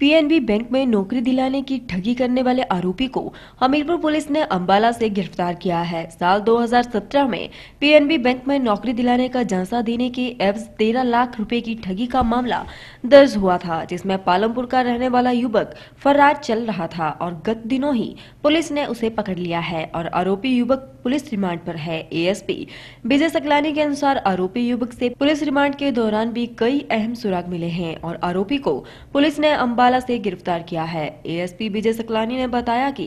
PNB bank में नौकरी दिलाने की ठगी करने वाले आरोपी को हमीरपुर पुलिस ने अंबाला से गिरफ्तार किया है साल 2017 में पीएनबी बैंक में नौकरी दिलाने का झांसा देने के एवज 13 लाख रुपए की ठगी का मामला दर्ज हुआ था जिसमें पालमपुर का रहने वाला युवक फरार चल रहा था और गत दिनों ही पुलिस ने उसे पकड़ लिया है और आरोपी युवक पुलिस रिमांड पर है ए विजय सकलानी के अनुसार आरोपी युवक से पुलिस रिमांड के दौरान भी कई अहम सुराग मिले हैं और आरोपी को पुलिस ने अम्बाला बाला से गिरफ्तार किया है एएसपी विजय सकलानी ने बताया कि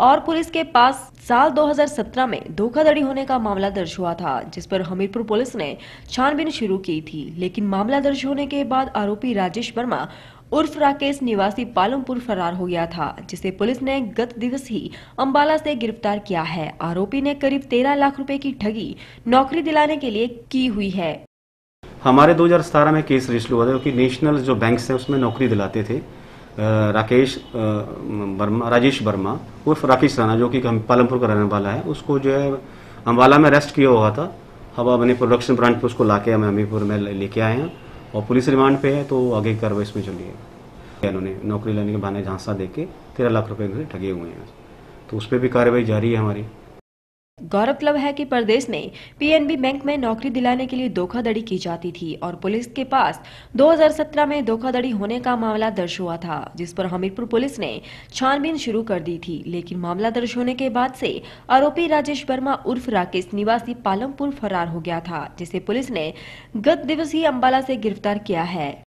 और पुलिस के पास साल 2017 में धोखाधड़ी होने का मामला दर्ज हुआ था जिस पर हमीरपुर पुलिस ने छानबीन शुरू की थी लेकिन मामला दर्ज होने के बाद आरोपी राजेश वर्मा उर्फ राकेश निवासी पालमपुर फरार हो गया था जिसे पुलिस ने गत दिवस ही अंबाला से गिरफ्तार किया है आरोपी ने करीब 13 लाख रुपए की ठगी नौकरी दिलाने के लिए की हुई है हमारे 2017 में केस रजिस्टर हुआ था क्योंकि नेशनल जो बैंक हैं उसमें नौकरी दिलाते थे राकेश वर्मा राजेश वर्मा उर्फ राकेश राणा जो कि पालमपुर का रहने वाला है उसको जो है अम्बाला में अरेस्ट किया हुआ था अब हमने प्रोडक्शन ब्रांच पर उसको ला के हम हमीरपुर में लेके आए हैं और पुलिस रिमांड पे है तो आगे की कार्रवाई इसमें चली है इन्होंने नौकरी लेने के बहाने झांसा दे के तेरह लाख रुपए ठगे हुए हैं तो उस पर भी कार्रवाई जारी है हमारी गौरतलब है कि प्रदेश में पीएनबी बैंक में नौकरी दिलाने के लिए धोखाधड़ी की जाती थी और पुलिस के पास 2017 में धोखाधड़ी होने का मामला दर्ज हुआ था जिस पर हमीरपुर पुलिस ने छानबीन शुरू कर दी थी लेकिन मामला दर्ज होने के बाद से आरोपी राजेश वर्मा उर्फ राकेश निवासी पालमपुर फरार हो गया था जिसे पुलिस ने गत दिवस ही अम्बाला से गिरफ्तार किया है